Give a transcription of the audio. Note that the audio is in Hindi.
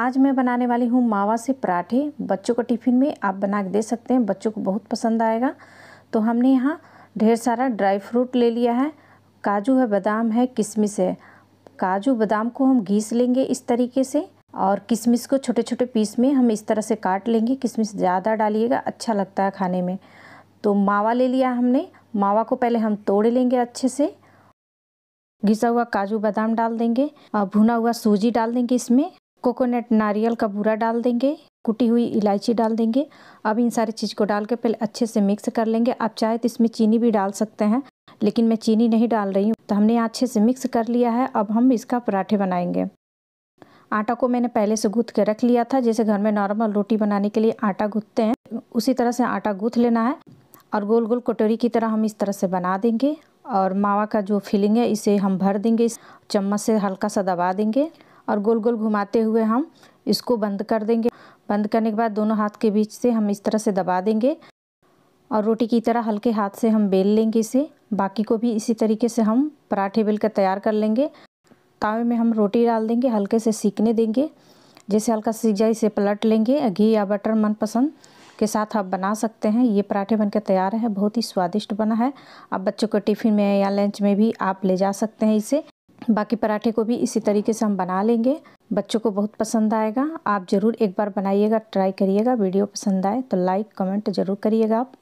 आज मैं बनाने वाली हूँ मावा से पराठे बच्चों को टिफ़िन में आप बना के दे सकते हैं बच्चों को बहुत पसंद आएगा तो हमने यहाँ ढेर सारा ड्राई फ्रूट ले लिया है काजू है बादाम है किशमिश है काजू बादाम को हम घीस लेंगे इस तरीके से और किशमिश को छोटे छोटे पीस में हम इस तरह से काट लेंगे किशमिश ज़्यादा डालिएगा अच्छा लगता है खाने में तो मावा ले लिया हमने मावा को पहले हम तोड़ लेंगे अच्छे से घिसा हुआ काजू बादाम डाल देंगे और भुना हुआ सूजी डाल देंगे इसमें कोकोनट नारियल का बूरा डाल देंगे कुटी हुई इलायची डाल देंगे अब इन सारी चीज़ को डाल के पहले अच्छे से मिक्स कर लेंगे आप चाहे तो इसमें चीनी भी डाल सकते हैं लेकिन मैं चीनी नहीं डाल रही हूँ तो हमने अच्छे से मिक्स कर लिया है अब हम इसका पराठे बनाएंगे आटा को मैंने पहले से गूँथ के रख लिया था जैसे घर में नॉर्मल रोटी बनाने के लिए आटा गूँथते हैं उसी तरह से आटा गूँथ लेना है और गोल गोल कटोरी की तरह हम इस तरह से बना देंगे और मावा का जो फिलिंग है इसे हम भर देंगे इस चम्मच से हल्का सा दबा देंगे और गोल गोल घुमाते हुए हम इसको बंद कर देंगे बंद करने के बाद दोनों हाथ के बीच से हम इस तरह से दबा देंगे और रोटी की तरह हल्के हाथ से हम बेल लेंगे इसे बाकी को भी इसी तरीके से हम पराठे बेल कर तैयार कर लेंगे तावे में हम रोटी डाल देंगे हल्के से सीखने देंगे जैसे हल्का सीख जाए इसे पलट लेंगे घी या बटर मनपसंद के साथ आप बना सकते हैं ये पराठे बनकर तैयार है बहुत ही स्वादिष्ट बना है आप बच्चों को टिफ़िन में या लंच में भी आप ले जा सकते हैं इसे बाकी पराठे को भी इसी तरीके से हम बना लेंगे बच्चों को बहुत पसंद आएगा आप ज़रूर एक बार बनाइएगा ट्राई करिएगा वीडियो पसंद आए तो लाइक कमेंट ज़रूर करिएगा आप